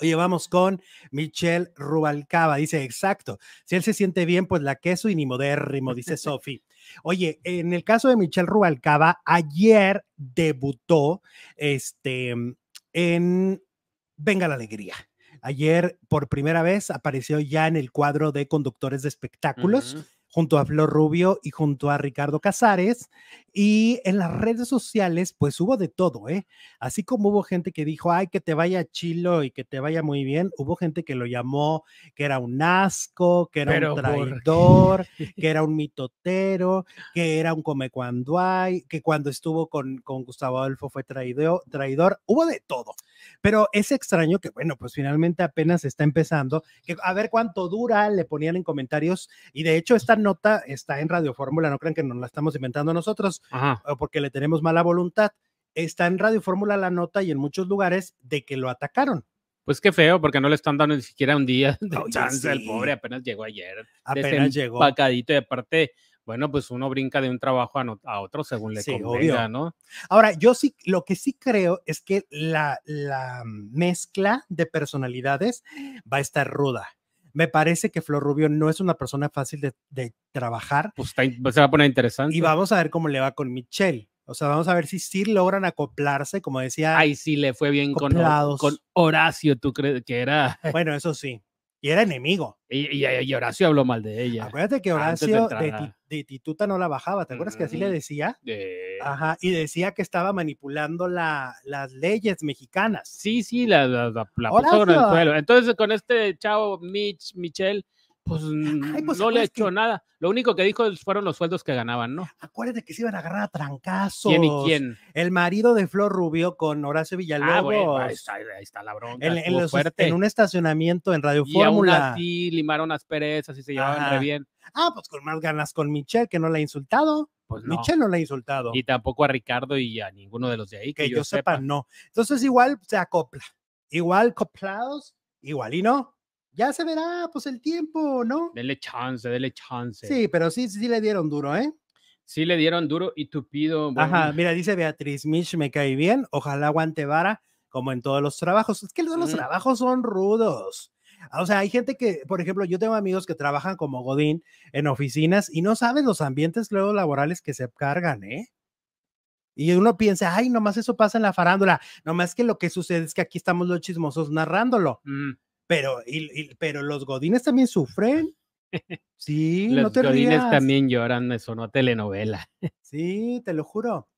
Oye, vamos con Michelle Rubalcaba. Dice, exacto. Si él se siente bien, pues la queso y ni modérrimo, dice Sofi. Oye, en el caso de Michelle Rubalcaba, ayer debutó este, en Venga la Alegría. Ayer, por primera vez, apareció ya en el cuadro de conductores de espectáculos junto a Flor Rubio y junto a Ricardo Casares. Y en las redes sociales, pues hubo de todo, ¿eh? Así como hubo gente que dijo, ay, que te vaya chilo y que te vaya muy bien, hubo gente que lo llamó que era un asco, que era un traidor, que era un mitotero, que era un come cuando hay, que cuando estuvo con, con Gustavo Adolfo fue traidor, traidor, hubo de todo. Pero es extraño que, bueno, pues finalmente apenas está empezando, que a ver cuánto dura, le ponían en comentarios, y de hecho esta nota está en Radio Fórmula, no crean que nos la estamos inventando nosotros, porque le tenemos mala voluntad. Está en Radio Fórmula la nota y en muchos lugares de que lo atacaron. Pues qué feo, porque no le están dando ni siquiera un día de chance al pobre, apenas llegó ayer. Apenas llegó. empacadito, y aparte, bueno, pues uno brinca de un trabajo a, otro según le convenga, ¿no? Ahora, yo sí, lo que sí creo es que la, mezcla de personalidades va a estar ruda me parece que Flor Rubio no es una persona fácil de, trabajar. Pues se va a poner interesante. Y vamos a ver cómo le va con Michelle. O sea, vamos a ver si sí logran acoplarse, como decía. Ay, sí, le fue bien con, con, Horacio, tú crees que era. Bueno, eso sí y era enemigo. Y, Horacio habló mal de ella. Acuérdate que Horacio de, Tituta no la bajaba, ¿te acuerdas que así le decía? Ajá, y decía que estaba manipulando las leyes mexicanas. Sí, sí, la, puso en el suelo. Entonces, con este chavo Mitch, Michelle, pues, pues, no le echó hecho nada. Lo único que dijo fueron los sueldos que ganaban, ¿no? Acuérdate que se iban a agarrar a trancazos. ¿Quién y quién? El marido de Flor Rubio con Horacio Villalobos. Ah, ahí, está, la bronca. En, un estacionamiento en Radio Fórmula. Y así limaron las perezas y se llevaban bien. Ah, pues con más ganas con Michelle, que no la ha insultado. Pues Michelle no la ha insultado. Y tampoco a Ricardo y a ninguno de los de ahí. Que, yo, sepa, no. Entonces igual se acopla. Igual acoplados, igual y no ya se verá, pues el tiempo, ¿no? Dele chance, dele chance. Sí, pero sí, sí, le dieron duro, ¿eh? Sí le dieron duro y tupido. Ajá, mira, dice Beatriz Mitch me cae bien, ojalá aguante vara, como en todos los trabajos. Es que los, mm. trabajos son rudos. Ah, o sea, hay gente que, por ejemplo, yo tengo amigos que trabajan como Godín en oficinas y no saben los ambientes luego laborales que se cargan, ¿eh? Y uno piensa, ay, nomás eso pasa en la farándula. Nomás que lo que sucede es que aquí estamos los chismosos narrándolo. Mm. Pero, y, pero los godines también sufren. Sí, los godines también lloran, no es telenovela. Sí, te lo juro.